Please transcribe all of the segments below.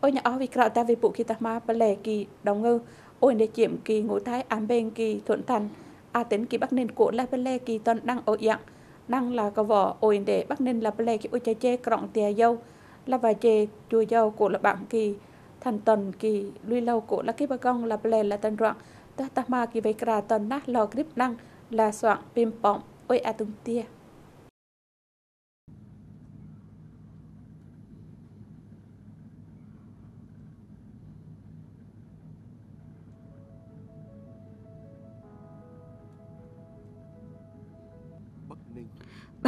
ôi nhà ao vì cạo ta vì bộ khi ta ma bà lè kỳ đóng ngư, ôi để chiếm kỳ ngũ thái án bên kỳ thuận thành à tính kỳ bắc nên cổ là bà lè kỳ toàn đang ở dạng đang là có vỏ ôi để bắc nên là bà lè kỳ ôi chê chê cọng tè dâu là vài chê chua dâu cổ là bạn kỳ thành tuần kỳ lui lâu cổ là cái bà con là bà lè là tân rộng ta ta ma kỳ vậy cạo toàn nát lò clip năng là soạn pim bọng ôi à tung tia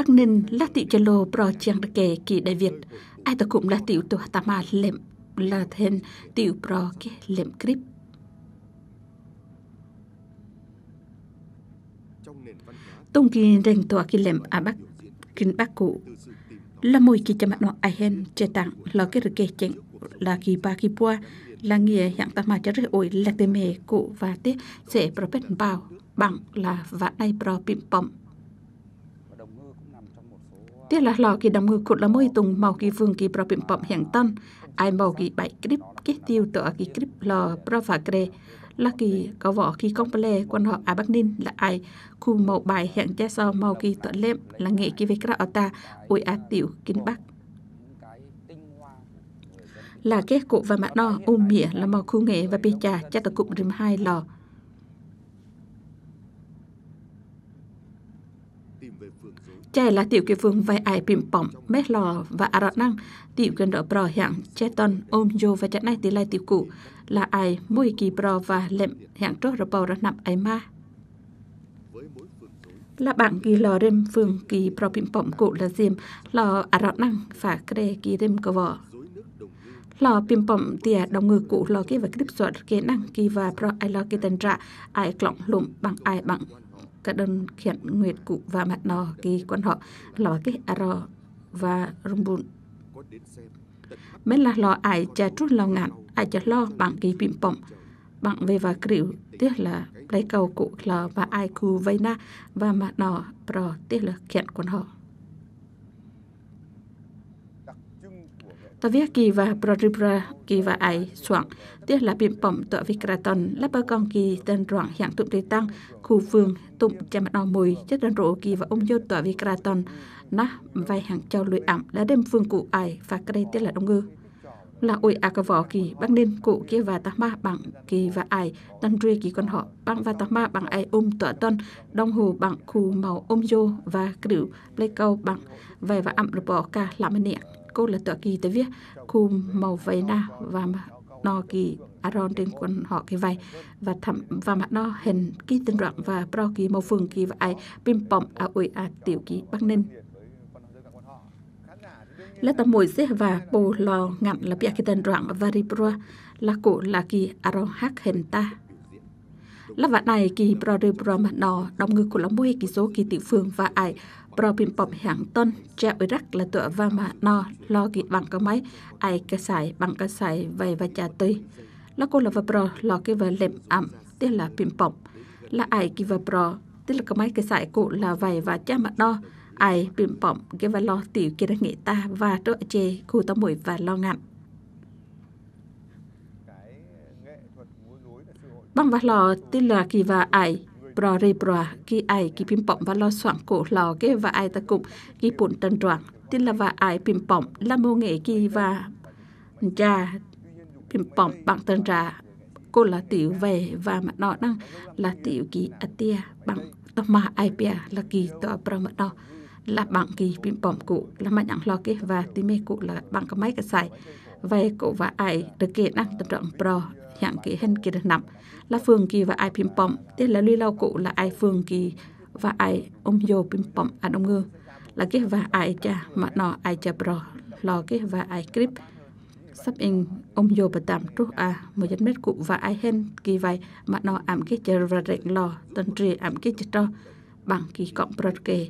Bắc Ninh là tiểu chân lô bro chàng đặc kề kỳ đại Việt. Ai ta cũng là tiểu tòa tà mà lệm là thêm tiểu bro kê lệm clip. Tông kỳ rèn tòa kỳ lệm à bắc kinh bắc cụ là mùi kỳ chạm nó ai hen chế tặng là cái rực kê chén là kỳ ba kỳ bua là nghĩa hạng ta mà chả rơi ổi là tê mê cụ và tê sẽ pro bên bao bằng là vã đây pro pim pom tiếc là lò kỳ đồng ngư cụt là môi tùng màu kỳ vương kỳ bà biện bọm hiện tân ai màu kỳ bảy clip kết tiêu tựa kỳ clip lò bà phà kre là kỳ có vỏ kỳ công lê quan họ à bắc ninh là ai khu màu bài hiện cha so màu kỳ tựa lem là nghệ kỳ về kra ở ta ui a tiểu kinh bắc là kết cụ và mã đo u mỉa là màu khu nghệ và bê trà cha tập cụm rìm hai lò trẻ là tiểu kỳ phương vai ai bìm bỏng mét lò và ả rọt năng tiểu gần đỡ bò hạng che tân ôm vô và chạy này tỷ lai tiểu cụ là ai mùi kỳ bò và lệm hạng trốt rồi bò ra nằm ấy ma là bạn kỳ lò rem phương kỳ bò bìm bỏng cụ là diêm lò ả rọt năng và kre kỳ rem cơ vợ lò bìm bỏng tìa đồng ngư cụ lò kia và clip sọt kia năng kỳ và bò ai lò kia tân trạ ai clọng lụm bằng ai bằng cả đơn khiển nguyệt cụ và mặt nò kỳ quan họ lò cái aro và rumbun bên là lò ai cha trút lo ngạn ai cha lo bằng kỳ pim pom bằng về và kiểu tiếc là lấy cầu cụ lò và ai cù vây na và mặt nò pro tiếc là khiển quan họ ta viết kỳ và Pradibra kỳ và ai soạn tiếc là biện phẩm tọa Vikraton lắp bà con kỳ tên đoạn hạng tụng tây tăng khu vương tụng chạm đo mùi chất đơn rộ kỳ và ông dô tọa Vikraton nó vài hàng châu lưỡi ẩm đã đem phương cụ ai và cái đây tiếc là đông ngư là ôi à cái vỏ kỳ băng nên cụ kia và tắc ma bằng kỳ và ai tân truy kỳ con họ băng và tắc ma bằng ai ôm tọa tân đông hồ bằng khu màu ôm dô và cửu lê câu bằng về và ẩm bỏ cả làm miệng cô là tọa kỳ tới viết khu màu vầy na và nó kỳ aron trên quần họ kỳ vầy và thẩm và mặt nó hình kỳ tinh đoạn và pro kỳ màu phường kỳ và ai pim pom a ui a tiểu kỳ bắc ninh là tầm mùi xe và bồ lò ngặn là bia kỳ tinh đoạn và ribra là cổ là kỳ aron hát hình ta là vạn này kỳ bờ rư bờ mặt nọ đồng ngư của lắm mô kỳ số kỳ tiểu phương và ai bờ bình bọm hạng tân trẻ ở rắc là tựa và mà nọ lo kỳ bằng cơ máy ai cái xài bằng cơ xài về và trà tươi là cô là và bờ lo kỳ về lệm ẩm tức là bình bọm là ai kỳ và bờ tức là cơ máy cái xài cụ là vầy và cha mặt nọ ai bình bọm cái và lo tiểu kỳ đã nghệ ta và trội chê khu tao mũi và lo ngặn băng vắt lò là kỳ và ải bro rì bro kỳ ải kỳ pim bọng và lò cổ lò cái và ải ta cục kỳ bụng trần trọn tin là và ải pim bọng là mô nghệ kỳ và trà pim bọng bằng trần trà cô là tiểu về và mặt nọ đang là tiểu kỳ atia bằng tóc mà là kỳ tỏ bro mặt nọ là bằng kỳ pim bọng cụ là mặt nhặng lò cái và tim mê cụ là bằng cái máy cái vậy cổ và ai được kể năng tập trọng pro hạng kỹ hình kỳ đợt nằm là phương kỳ và ai pim pom tức là lưu lao cụ là ai phương kỳ và ai ôm vô pim pom à đông ngư là cái và ai cha mà nó ai cha pro lo cái và ai clip sắp in ôm vô và tạm trú à một dân mét cụ và ai hen kỳ vậy mà nó ảm cái chờ và rệnh lo tân trì ảm cái chờ cho bằng kỳ cộng pro kê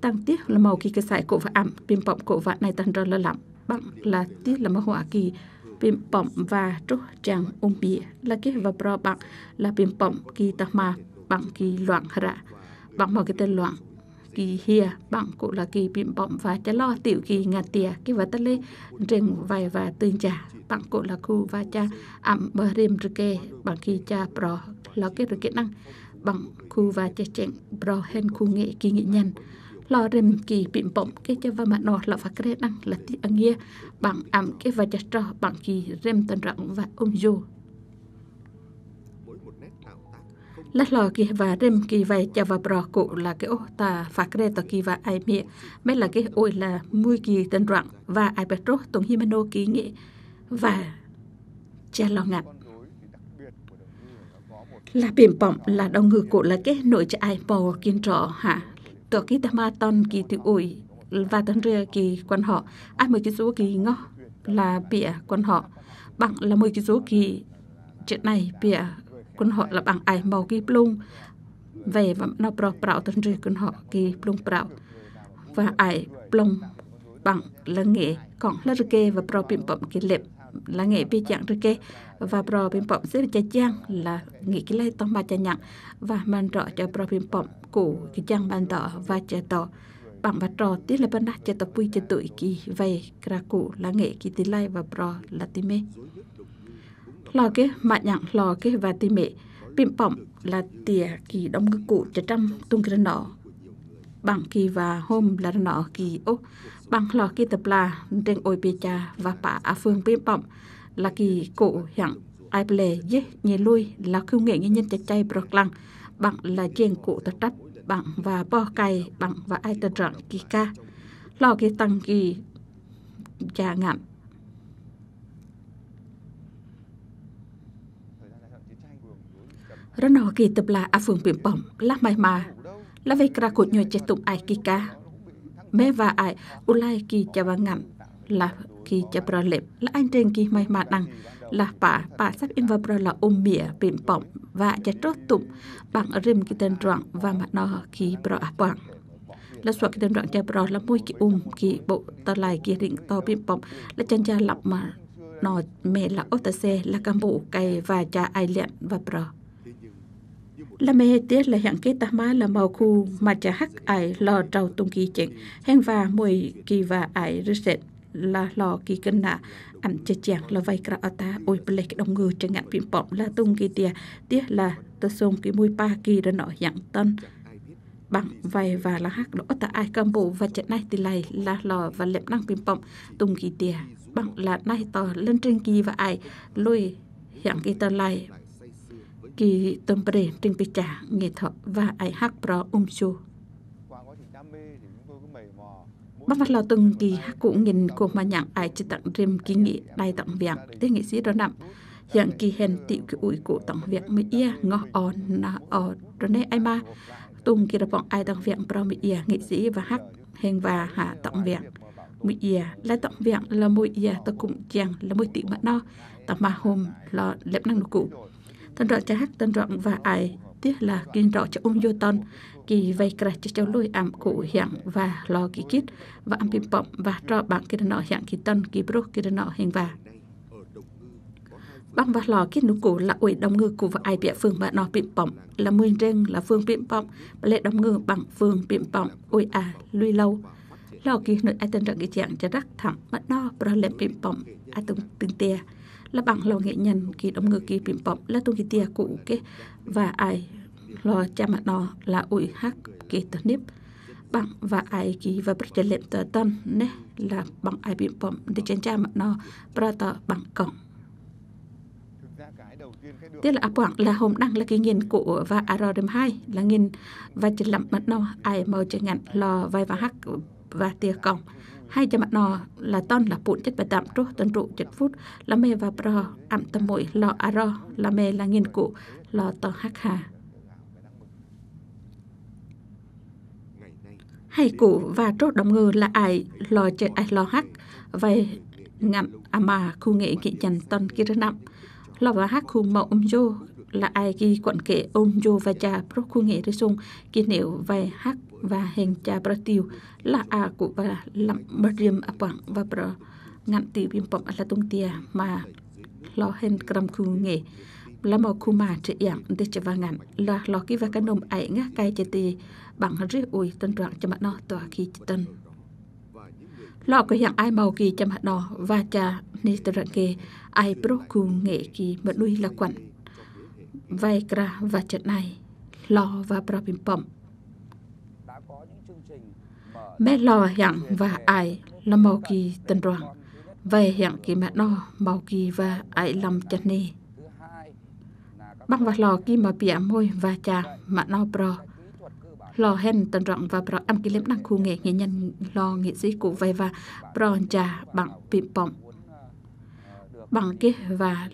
tăng tiếp là màu kỳ cái sải cụ và ảm pim pom cụ và này tân trò lo lắm bắc là tiết là mà hoa kỳ bìm bọng và trúc chàng ôm bì là cái và bro bạc là bìm bọng kỳ tạc mà bằng kỳ loạn hạ bằng mà cái tên loạn kỳ hia bằng cụ là kỳ bìm bọng và chả lo tiểu kỳ ngà tiề cái và tất lê rừng vài và tuyên trả bằng cụ là khu và cha ẩm bờ rìm rực kê bằng kỳ cha bro là cái rực kỹ năng bằng khu và cha chèn bro hen khu nghệ kỳ nghệ nhân lo rem kỳ bìm bọng cái cho và mặt nó là phát cái năng là ti ăn nghe bằng ẩm cái và chặt trò bằng kỳ rem tân rộng và ôm dù lát lò kỳ và rem kỳ vầy chả và bò cụ là cái ô ta phát cái tờ kỳ và ai mẹ mấy là cái ôi là mui kỳ tân rộng và ai bẹt rốt tổng himeno kỳ nghệ và cha lo ngặt là biển bọng là đông ngư cụ là cái nội cho ai bò kiên trọ hả giờ khi ta mà kỳ tự ủi và tân rìa kỳ quan họ ai mời cái số kỳ ngó là bịa quan họ bằng là mời cái số kỳ chuyện này bịa quan họ là bằng ai màu kỳ plung về và nó bảo bảo tân rìa quan họ kỳ plung bảo và ai plung bằng là nghệ còn là rìa và bảo biện phẩm kỳ lệp là nghệ bị bia chạng rìa và bảo biện phẩm sẽ chà chang là nghệ cái lấy tông ba chà nhặng và man rõ cho bảo biện phẩm cổ cái chàng bàn tỏ và trẻ tỏ bằng bát trò tiết là bên đắc trẻ tỏ bùi trẻ tuổi kỳ về ra cổ là nghệ kỳ tí lai và bò là tí mê lò cái mạ nhặng lò cái và tí mẹ bìm bỏng là tỉa kỳ đông ngư cụ trẻ trăm tung cái nọ bằng kỳ và hôm là nọ kỳ ô bằng lò kỳ tập là trên ôi bia cha và bà á phương bìm bỏng là kỳ cổ hạng ai ple ye nye lui là khu nghệ nhân nhân chạy chạy bọc lăng bằng là chiên cụ tập trách bằng và bò cày bằng và ai tờ rọn kỳ ca lo kỳ tăng kỳ trà ngạm rất nó kỳ tập là à phường biển bỏng là mai mà là về cả cột nhồi chạy tụng ai kỳ ca mẹ và ai lai kỳ chà và ngạm là kỳ chà bờ lệp là anh trên kỳ mai mà năng là bà bà sắp in vào bờ là ôm mía bìm bọng và giá trót tụm bằng rim cái tên rộng và mặt nó khi bờ à bằng là số cái tên rộng cha bờ là mùi cái ôm cái bộ tờ lại cái rỉnh to bìm bọng là chân cha lập mà nó mẹ là ô tờ xe là cam bộ cây và cha ai lẹn và bờ là mẹ tiết là hạng kế ta má là màu khu mà cha hắc ai lò trầu tung kỳ chỉnh hẹn và mùi kỳ và ải rứt là lò kỳ cân nạ ảnh chè chẹt là vay cả ở ta ôi bê lệch đông ngư chẳng ngạn phim bọng là tung kỳ tìa tiếc là ta xông cái mùi ba kỳ ra nọ dạng tân bằng vay và là hát lỗ ta ai cầm bộ và trận này thì lại là lò và lẹp năng phim bọng tung kỳ tìa bằng là nay tờ lên trên kỳ và ai lôi dạng kỳ tờ lại kỳ tâm bề trên bì trả nghệ thuật và ai hát pro um chu qua quá trình đam mê thì chúng tôi cứ mầy mò bắt bắt lo từng kỳ cụ nhìn cuộc mà nhận ai chỉ tặng rìm kỳ nghị đại tặng việc tiếng nghị sĩ đó nằm dạng kỳ hèn tiệu cái ủi cụ tặng việc mới ia ngọ on na ở rồi nè ai ba tung kỳ là bọn ai tặng việc pro mới ia nghị sĩ và hát hèn và hạ tặng việc mũi ia là tặng việc là mũi ia ta cũng chàng là mũi tiệu mà no tặng mà hôm là lẹp năng nụ cụ tân rõ cha hát tân rõ và ai tiếc là kinh rõ cho ông vô tân kỳ vay cả cho cho lui am cụ hiện và lo kỳ kít và am pin bọng và cho bạn kỳ nọ hiện kỳ tân kỳ bro kỳ nọ hiện và bằng và lò kết nút cụ là ủy đồng ngư cụ và ai bịa phương bạn nó bịm bọng là mươi reng là phương bịm bọng và lệ đồng ngư bằng phương bịm bọng ui à lui lâu lò kỳ nội ai tên rằng cái trạng cho đắc thẳng mà nó bro lệ bịm bọng ai tung từng tia là bằng lò nghệ nhân kỳ đồng ngư kỳ bịm bọng là tung cái tia cụ cái và ai lo cha mặt nó là ủi hắc kỳ tờ nếp bằng và ai kỳ và bắt chân lệm tờ tân nè là bằng ai bị phẩm để trên cha mặt nó bà tờ bằng cổng Tiếp là bọn là hôm đăng là cái nghiên cụ và ARM hai là nghiên và chỉ làm mặt nó ai mơ chơi ngạn lò vai và hắc và tia cổng hai cho mặt nó là ton là bụn chất và tạm trô tuần trụ chất phút là mê và pro ẩm tâm mũi lò aro là mê là nghiên cụ lò tờ hắc hà hay cụ và trốt đồng ngư là ai lo chơi ai lo hát về ngậm à mà khu nghệ kỹ chành tân kia nặng lo và hát khu mẫu ông um vô là ai ghi quận kệ ông um vô và cha pro khu nghệ đi sung kỷ nếu về hát và hình cha pro tiêu là à cụ và lắm bờ riêng à bằng và pro ngăn tiêu biên phẩm là tung tia mà lo hen cầm khu nghệ là một khu mà trị yảng để chơi và ngạn là lo kí và cái nôm ấy ngã cái chơi tì bạn rì ui tân trạng cho hạt nó tòa khi tân lọ cái hàng ai màu kỳ cho hạt nó và cha ni tân trạng kê ai pro cùng nghệ kỳ mật nuôi là quẩn vai kra và trận này lò và pro bìm bẩm mẹ lò hạng và ai là màu kỳ tân đoạn về hạng kỳ mẹ nó màu kỳ và ai làm chân nê băng vật lò kỳ mà bịa môi và chà mẹ nó pro lo hen tận rộng và pro âm kỷ đang khu nghệ nghệ nhân lo nghệ sĩ cụ vây và pro trà bằng pin bọng bằng kia và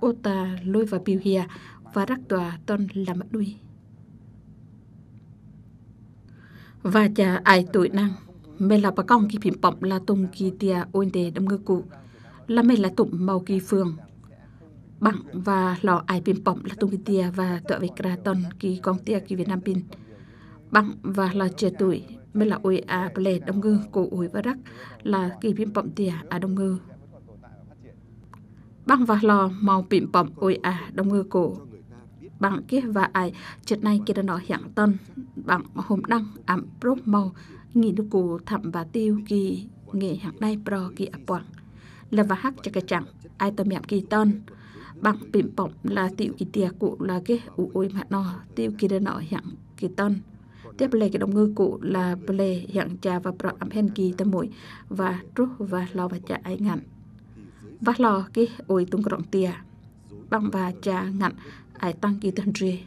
ô ta lôi và biểu hiya và rắc tòa tôn làm mất đuôi và cha ai tuổi năng mê là bà con kỳ phim bọng là tung kỳ tia ôn tề đâm ngư cụ là mê là tụng màu kỳ phường bằng và lò ai phim bọng là tung kỳ tia và tựa về kraton kỳ con tia kỳ việt nam pin băng và là trẻ tuổi mới là ôi à ple đông ngư cổ ôi và rắc là kỳ phim bậm tìa à đông ngư băng và lò màu pịm bậm ôi à đông ngư cổ bằng kia và ai chết này kia đã nói hiện tân bằng hôm đăng ảm rốt màu nghìn nước cổ thẳm và tiêu kỳ nghệ hạng này pro kỳ ạp quảng là và hắc cho cái chẳng ai tầm miệng kỳ tân bằng pịm bậm là tiêu kỳ tìa cụ là cái ủ ôi mà no tiêu kỳ đã nói hạng kỳ tân tiếp lệ cái động ngư cụ là lệ hiện trà và bọt ẩm hen kỳ tâm mũi và trúc và lo và trà ai ngặn vắt lo cái ôi tung rộng tia bằng và trà ngặn ai tăng kỳ tân trì